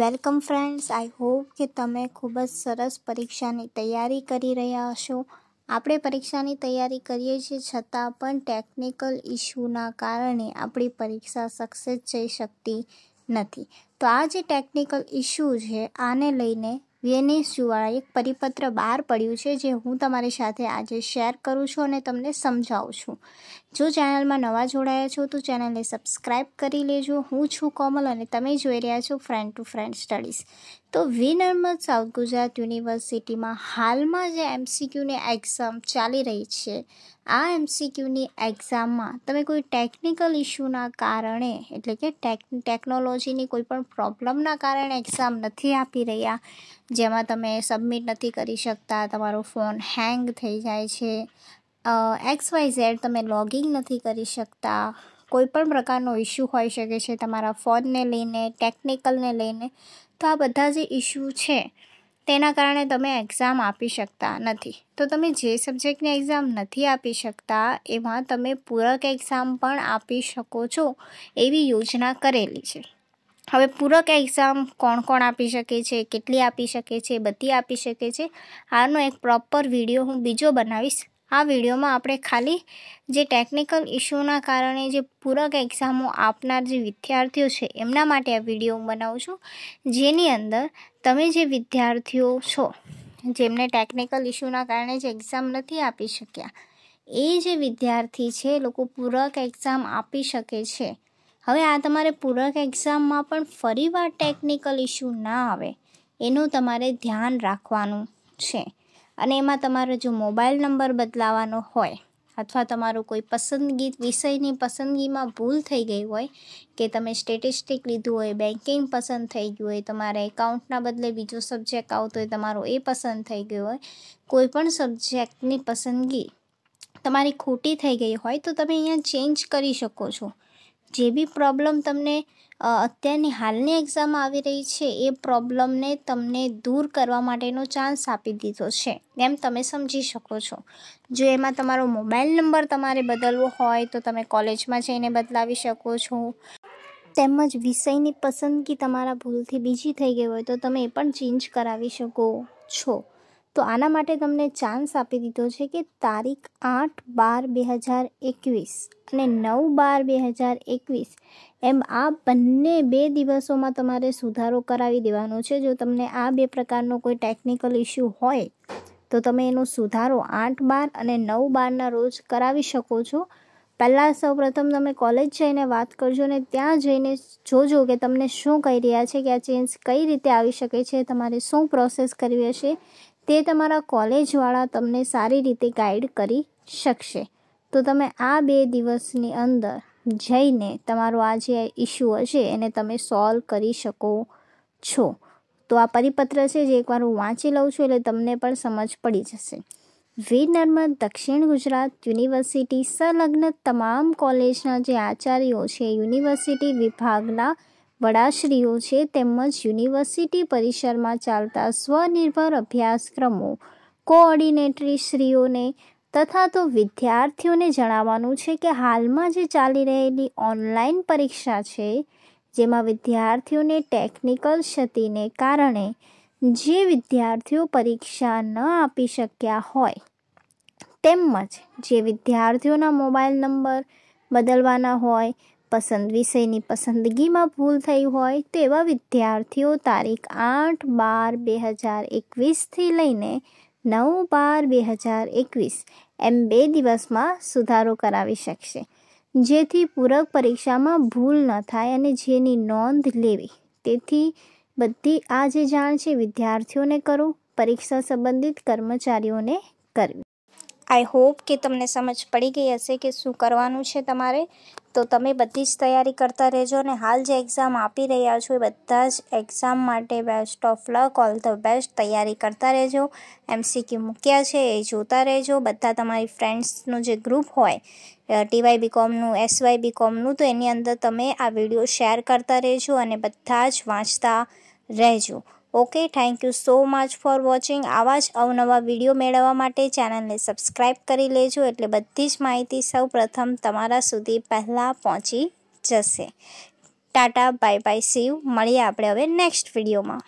welcome friends I hope કે તમે ખૂબ જ સરસ પરીક્ષાની તૈયારી કરી રહ્યા હશો આપણે પરીક્ષાની તૈયારી કરીએ છીએ છતાં પણ ટેકનિકલ ઇશ્યુના કારણે આપણી પરીક્ષા સક્સેસ જઈ શકતી નથી તો આ જે ટેકનિકલ ઇશ્યુ છે આને લઈને વીએનએસ યુવાળા એક પરિપત્ર બહાર પડ્યું છે જે હું તમારી સાથે આજે શેર કરું છું અને તમને સમજાવું છું જો ચેનલમાં નવા જોડાયા છો તો ચેનલને સબસ્ક્રાઇબ કરી લેજો હું છું કોમલ અને તમે જોઈ રહ્યા છો ફ્રેન્ડ ટુ ફ્રેન્ડ સ્ટડીઝ તો વિનર્મદ સાઉથ ગુજરાત યુનિવર્સિટીમાં હાલમાં જે એમસીક્યુની એક્ઝામ ચાલી રહી છે આ એમસીક્યુની એક્ઝામમાં તમે કોઈ ટેકનિકલ ઇશ્યુના કારણે એટલે કે ટેક ટેકનોલોજીની કોઈ પણ પ્રોબ્લમના કારણે એક્ઝામ નથી આપી રહ્યા જેમાં તમે સબમિટ નથી કરી શકતા તમારો ફોન હેંગ થઈ જાય છે એક્સ વાય ઝેડ તમે લોગિંગ નથી કરી શકતા કોઈપણ પ્રકારનો ઇશ્યુ હોઈ શકે છે તમારા ફોનને લઈને ટેકનિકલને લઈને તો આ બધા જે ઇશ્યુ છે તેના કારણે તમે એક્ઝામ આપી શકતા નથી તો તમે જે સબ્જેક્ટની એક્ઝામ નથી આપી શકતા એમાં તમે પૂરક એક્ઝામ પણ આપી શકો છો એવી યોજના કરેલી છે હવે પૂરક એક્ઝામ કોણ કોણ આપી શકે છે કેટલી આપી શકે છે બધી આપી શકે છે આનો એક પ્રોપર વિડીયો હું બીજો બનાવીશ આ વિડીયોમાં આપણે ખાલી જે ટેકનિકલ ઇશ્યુના કારણે જે પૂરક એક્ઝામો આપનાર જે વિદ્યાર્થીઓ છે એમના માટે આ વિડીયો બનાવું છું જેની અંદર તમે જે વિદ્યાર્થીઓ છો જેમને ટેકનિકલ ઇશ્યુના કારણે જે એક્ઝામ નથી આપી શક્યા એ જે વિદ્યાર્થી છે લોકો પૂરક એક્ઝામ આપી શકે છે હવે આ તમારે પૂરક એક્ઝામમાં પણ ફરીવાર ટેકનિકલ ઇશ્યુ ના આવે એનું તમારે ધ્યાન રાખવાનું છે અને એમાં તમારો જો મોબાઈલ નંબર બદલાવાનો હોય અથવા તમારું કોઈ પસંદગી વિષયની પસંદગીમાં ભૂલ થઈ ગઈ હોય કે તમે સ્ટેટિસ્ટિક લીધું હોય બેન્કિંગ પસંદ થઈ ગયું હોય તમારા એકાઉન્ટના બદલે બીજો સબ્જેક્ટ આવતો હોય તમારો એ પસંદ થઈ ગયો હોય કોઈ પણ સબ્જેક્ટની પસંદગી તમારી ખોટી થઈ ગઈ હોય તો તમે અહીંયા ચેન્જ કરી શકો છો જે બી પ્રોબ્લમ તમને અત્યારની હાલની એક્ઝામ આવી રહી છે એ પ્રોબ્લમને તમને દૂર કરવા માટેનો ચાન્સ આપી દીધો છે એમ તમે સમજી શકો છો જો એમાં તમારો મોબાઈલ નંબર તમારે બદલવો હોય તો તમે કોલેજમાં જઈને બદલાવી શકો છો તેમજ વિષયની પસંદગી તમારા ભૂલથી બીજી થઈ ગઈ હોય તો તમે એ પણ ચેન્જ કરાવી શકો છો તો આના માટે તમને ચાન્સ આપી દીધો છે કે તારીખ આઠ બાર બે હજાર એકવીસ અને નવ બાર બે હજાર એકવીસ એમ આ બંને બે દિવસોમાં તમારે સુધારો કરાવી દેવાનો છે જો તમને આ બે પ્રકારનો કોઈ ટેકનિકલ ઇશ્યુ હોય તો તમે એનો સુધારો આઠ બાર અને નવ બારના રોજ કરાવી શકો છો પહેલાં સૌપ્રથમ તમે કોલેજ જઈને વાત કરજો ને ત્યાં જઈને જોજો કે તમને શું કહી રહ્યા છે કે આ ચેન્જ કઈ રીતે આવી શકે છે તમારે શું પ્રોસેસ કરવી હશે તે તમારા કોલેજવાળા તમને સારી રીતે ગાઈડ કરી શકશે તો તમે આ બે દિવસની અંદર જઈને તમારો આ જે ઇશ્યુ હશે એને તમે સોલ્વ કરી શકો છો તો આ પરિપત્ર છે જે એકવાર હું વાંચી લઉં છું એટલે તમને પણ સમજ પડી જશે વીર નર્મદ દક્ષિણ ગુજરાત યુનિવર્સિટી સંલગ્ન તમામ કોલેજના જે આચાર્યો છે યુનિવર્સિટી વિભાગના વડાશ્રીઓ છે તેમજ યુનિવર્સિટી પરિસરમાં ચાલતા સ્વનિર્ભર અભ્યાસક્રમો કોઓર્ડિનેટરી કોઓર્ડિનેટરીશ્રીઓને તથા તો વિદ્યાર્થીઓને જણાવવાનું છે કે હાલમાં જે ચાલી રહેલી ઓનલાઈન પરીક્ષા છે જેમાં વિદ્યાર્થીઓને ટેકનિકલ ક્ષતિને કારણે જે વિદ્યાર્થીઓ પરીક્ષા ન આપી શક્યા હોય તેમજ જે વિદ્યાર્થીઓના મોબાઈલ નંબર બદલવાના હોય પસંદ વિષયની પસંદગીમાં ભૂલ થઈ હોય તેવા વિદ્યાર્થીઓ તારીખ આઠ બાર બે હજાર એકવીસથી લઈને નવ બાર બે હજાર એકવીસ એમ બે દિવસમાં સુધારો કરાવી શકશે જેથી પૂરક પરીક્ષામાં ભૂલ ન થાય અને જેની નોંધ લેવી તેથી બધી આ જે જાણ છે વિદ્યાર્થીઓને કરો પરીક્ષા સંબંધિત કર્મચારીઓને કરવી આઈ હોપ કે તમને સમજ પડી ગઈ હશે કે શું કરવાનું છે તમારે તો તમે બધી જ તૈયારી કરતા રહેજો અને હાલ જે એક્ઝામ આપી રહ્યા છો એ બધા જ એક્ઝામ માટે best of luck all the best તૈયારી કરતા રહેજો એમસીક્યુ મૂક્યા છે એ જોતા રહેજો બધા તમારી ફ્રેન્ડ્સનું જે ગ્રુપ હોય ટીવાય બીકોમનું એસવાય બીકોમનું તો એની અંદર તમે આ વિડીયો શેર કરતા રહેજો અને બધા જ વાંચતા રહેજો okay thank you so much for watching આવા જ અવનવા વિડીયો મેળવવા માટે ચેનલને સબસ્ક્રાઈબ કરી લેજો એટલે બધી જ માહિતી સૌ પ્રથમ તમારા સુધી પહેલાં પહોંચી જશે ટાટા બાય બાય સીવ મળીએ આપણે હવે નેક્સ્ટ વિડીયોમાં